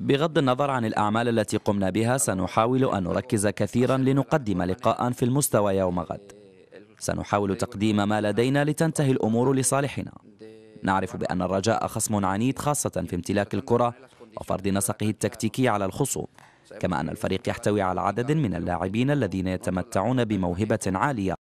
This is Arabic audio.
بغض النظر عن الأعمال التي قمنا بها سنحاول أن نركز كثيرا لنقدم لقاء في المستوى يوم غد سنحاول تقديم ما لدينا لتنتهي الأمور لصالحنا نعرف بأن الرجاء خصم عنيد خاصة في امتلاك الكرة وفرض نسقه التكتيكي على الخصوم كما أن الفريق يحتوي على عدد من اللاعبين الذين يتمتعون بموهبة عالية